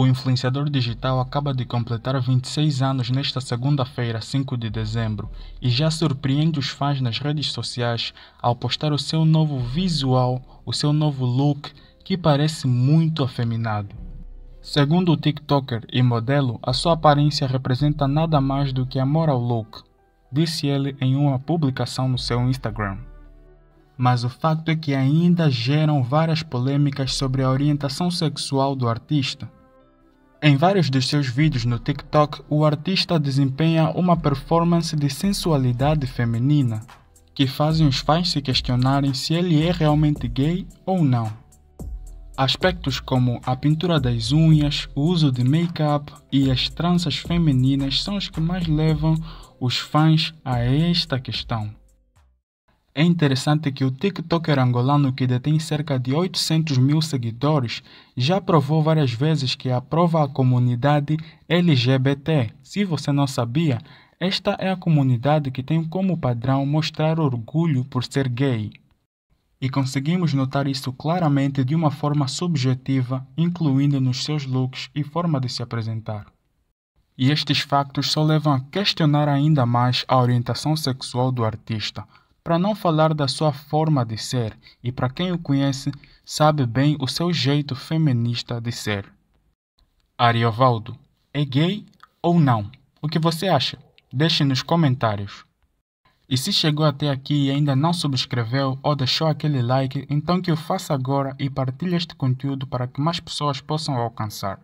O influenciador digital acaba de completar 26 anos nesta segunda-feira, 5 de dezembro, e já surpreende os fãs nas redes sociais ao postar o seu novo visual, o seu novo look, que parece muito afeminado. Segundo o TikToker e modelo, a sua aparência representa nada mais do que amor ao look, disse ele em uma publicação no seu Instagram mas o fato é que ainda geram várias polêmicas sobre a orientação sexual do artista. Em vários dos seus vídeos no TikTok, o artista desempenha uma performance de sensualidade feminina, que fazem os fãs se questionarem se ele é realmente gay ou não. Aspectos como a pintura das unhas, o uso de make-up e as tranças femininas são os que mais levam os fãs a esta questão. É interessante que o TikToker angolano, que detém cerca de 800 mil seguidores, já provou várias vezes que aprova a comunidade LGBT. Se você não sabia, esta é a comunidade que tem como padrão mostrar orgulho por ser gay. E conseguimos notar isso claramente de uma forma subjetiva, incluindo nos seus looks e forma de se apresentar. E estes factos só levam a questionar ainda mais a orientação sexual do artista para não falar da sua forma de ser, e para quem o conhece, sabe bem o seu jeito feminista de ser. Ariovaldo, é gay ou não? O que você acha? Deixe nos comentários. E se chegou até aqui e ainda não subscreveu ou deixou aquele like, então que o faça agora e partilhe este conteúdo para que mais pessoas possam alcançar.